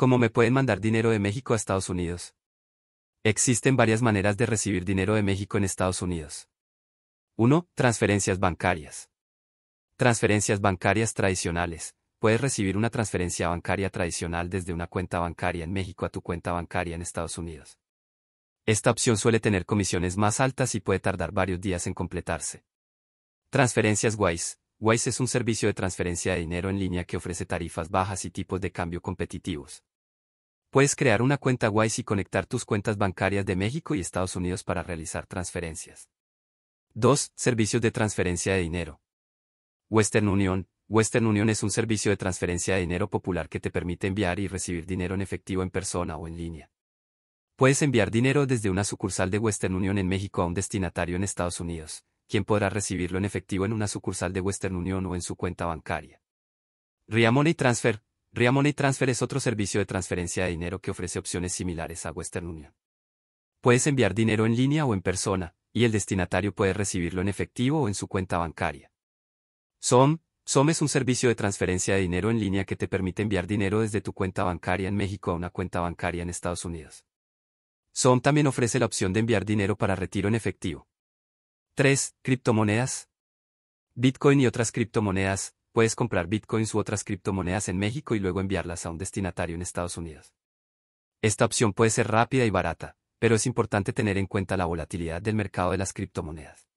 ¿Cómo me pueden mandar dinero de México a Estados Unidos? Existen varias maneras de recibir dinero de México en Estados Unidos. 1. Transferencias bancarias. Transferencias bancarias tradicionales. Puedes recibir una transferencia bancaria tradicional desde una cuenta bancaria en México a tu cuenta bancaria en Estados Unidos. Esta opción suele tener comisiones más altas y puede tardar varios días en completarse. Transferencias Wise. Wise es un servicio de transferencia de dinero en línea que ofrece tarifas bajas y tipos de cambio competitivos. Puedes crear una cuenta Wise y conectar tus cuentas bancarias de México y Estados Unidos para realizar transferencias. 2. Servicios de transferencia de dinero. Western Union. Western Union es un servicio de transferencia de dinero popular que te permite enviar y recibir dinero en efectivo en persona o en línea. Puedes enviar dinero desde una sucursal de Western Union en México a un destinatario en Estados Unidos, quien podrá recibirlo en efectivo en una sucursal de Western Union o en su cuenta bancaria. Ria Transfer Reamoney Transfer es otro servicio de transferencia de dinero que ofrece opciones similares a Western Union. Puedes enviar dinero en línea o en persona, y el destinatario puede recibirlo en efectivo o en su cuenta bancaria. SOM, SOM es un servicio de transferencia de dinero en línea que te permite enviar dinero desde tu cuenta bancaria en México a una cuenta bancaria en Estados Unidos. SOM también ofrece la opción de enviar dinero para retiro en efectivo. 3. Criptomonedas. Bitcoin y otras criptomonedas, puedes comprar bitcoins u otras criptomonedas en México y luego enviarlas a un destinatario en Estados Unidos. Esta opción puede ser rápida y barata, pero es importante tener en cuenta la volatilidad del mercado de las criptomonedas.